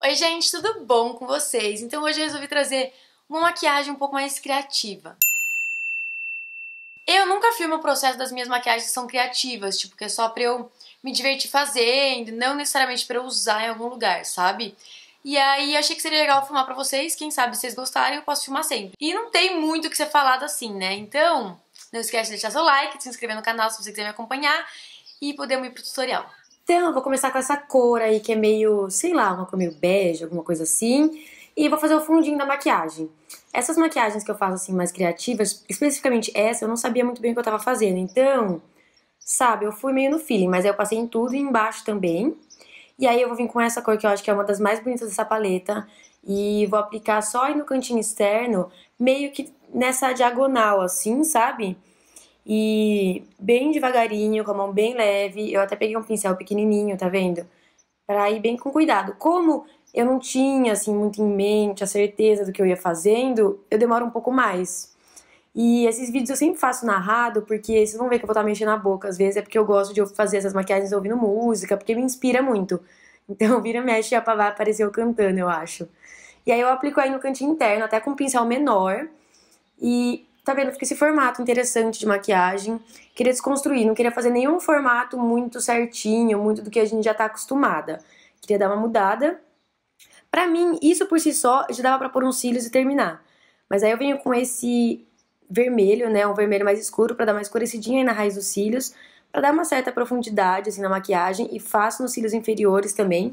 Oi, gente, tudo bom com vocês? Então hoje eu resolvi trazer uma maquiagem um pouco mais criativa. Eu nunca filmo o processo das minhas maquiagens que são criativas, tipo, que é só pra eu me divertir fazendo, não necessariamente pra eu usar em algum lugar, sabe? E aí achei que seria legal filmar pra vocês, quem sabe se vocês gostarem eu posso filmar sempre. E não tem muito o que ser falado assim, né? Então, não esquece de deixar seu like, de se inscrever no canal se você quiser me acompanhar e podemos ir pro tutorial então, vou começar com essa cor aí que é meio, sei lá, uma cor meio bege, alguma coisa assim, e vou fazer o fundinho da maquiagem. Essas maquiagens que eu faço assim mais criativas, especificamente essa, eu não sabia muito bem o que eu tava fazendo, então, sabe, eu fui meio no feeling, mas aí eu passei em tudo e embaixo também. E aí eu vou vir com essa cor que eu acho que é uma das mais bonitas dessa paleta e vou aplicar só aí no cantinho externo, meio que nessa diagonal assim, sabe? E bem devagarinho, com a mão bem leve, eu até peguei um pincel pequenininho, tá vendo? Pra ir bem com cuidado. Como eu não tinha, assim, muito em mente a certeza do que eu ia fazendo, eu demoro um pouco mais. E esses vídeos eu sempre faço narrado, porque vocês vão ver que eu vou estar tá mexendo na boca. Às vezes é porque eu gosto de fazer essas maquiagens ouvindo música, porque me inspira muito. Então vira, mexe, e vai aparecer eu cantando, eu acho. E aí eu aplico aí no cantinho interno, até com um pincel menor. E tá vendo, fica esse formato interessante de maquiagem. Queria desconstruir, não queria fazer nenhum formato muito certinho, muito do que a gente já tá acostumada. Queria dar uma mudada. Pra mim, isso por si só já dava pra pôr uns cílios e terminar. Mas aí eu venho com esse vermelho, né, um vermelho mais escuro para dar uma escurecidinha aí na raiz dos cílios, para dar uma certa profundidade assim na maquiagem e faço nos cílios inferiores também.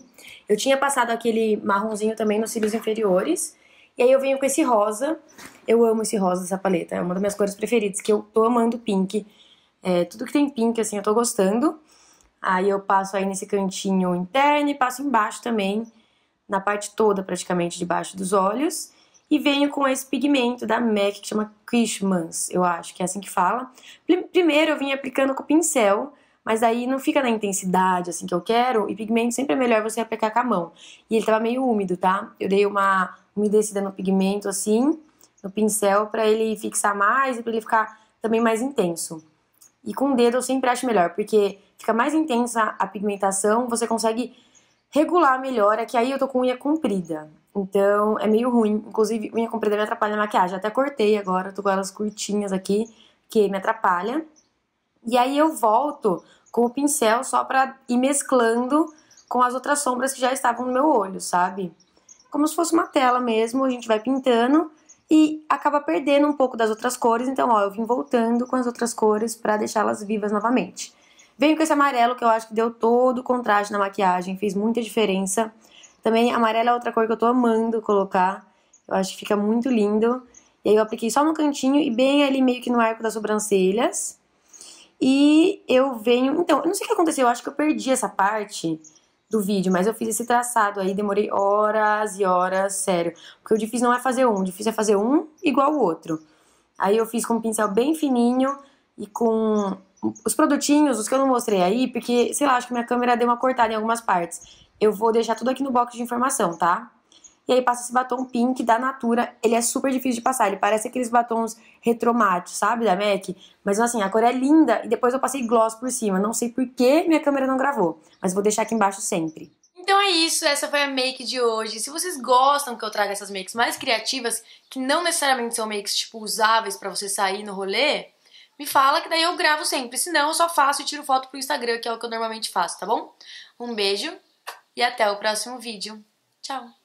Eu tinha passado aquele marronzinho também nos cílios inferiores e aí eu venho com esse rosa. Eu amo esse rosa, essa paleta. É uma das minhas cores preferidas, que eu tô amando pink. É, tudo que tem pink, assim, eu tô gostando. Aí eu passo aí nesse cantinho interno e passo embaixo também, na parte toda praticamente debaixo dos olhos. E venho com esse pigmento da MAC que chama Christmas, eu acho que é assim que fala. Primeiro eu vim aplicando com o pincel, mas aí não fica na intensidade assim que eu quero, e pigmento sempre é melhor você aplicar com a mão. E ele tava meio úmido, tá? Eu dei uma umedecida no pigmento assim, no pincel, para ele fixar mais e para ele ficar também mais intenso. E com o dedo eu sempre acho melhor, porque fica mais intensa a pigmentação, você consegue regular melhor, é que aí eu tô com unha comprida. Então é meio ruim. Inclusive, unha comprida me atrapalha na maquiagem. até cortei agora, tô com elas curtinhas aqui, que me atrapalha. E aí eu volto com o pincel só para ir mesclando com as outras sombras que já estavam no meu olho, sabe? Como se fosse uma tela mesmo, a gente vai pintando e acaba perdendo um pouco das outras cores, então ó, eu vim voltando com as outras cores para deixá-las vivas novamente. Venho com esse amarelo que eu acho que deu todo o contraste na maquiagem, fez muita diferença. Também amarelo é outra cor que eu tô amando colocar, eu acho que fica muito lindo. E aí eu apliquei só no cantinho e bem ali meio que no arco das sobrancelhas. E eu venho. Então, eu não sei o que aconteceu, eu acho que eu perdi essa parte do vídeo, mas eu fiz esse traçado aí, demorei horas e horas, sério. Porque o difícil não é fazer um, o difícil é fazer um igual o outro. Aí eu fiz com um pincel bem fininho e com os produtinhos, os que eu não mostrei aí, porque, sei lá, acho que minha câmera deu uma cortada em algumas partes. Eu vou deixar tudo aqui no box de informação, tá? E aí passa esse batom pink da Natura. Ele é super difícil de passar. Ele parece aqueles batons retromate, sabe? Da MAC. Mas assim, a cor é linda. E depois eu passei gloss por cima. Não sei por que minha câmera não gravou. Mas vou deixar aqui embaixo sempre. Então é isso, essa foi a make de hoje. Se vocês gostam que eu traga essas makes mais criativas, que não necessariamente são makes tipo usáveis para você sair no rolê, me fala que daí eu gravo sempre. Senão eu só faço e tiro foto pro Instagram, que é o que eu normalmente faço, tá bom? Um beijo e até o próximo vídeo. Tchau!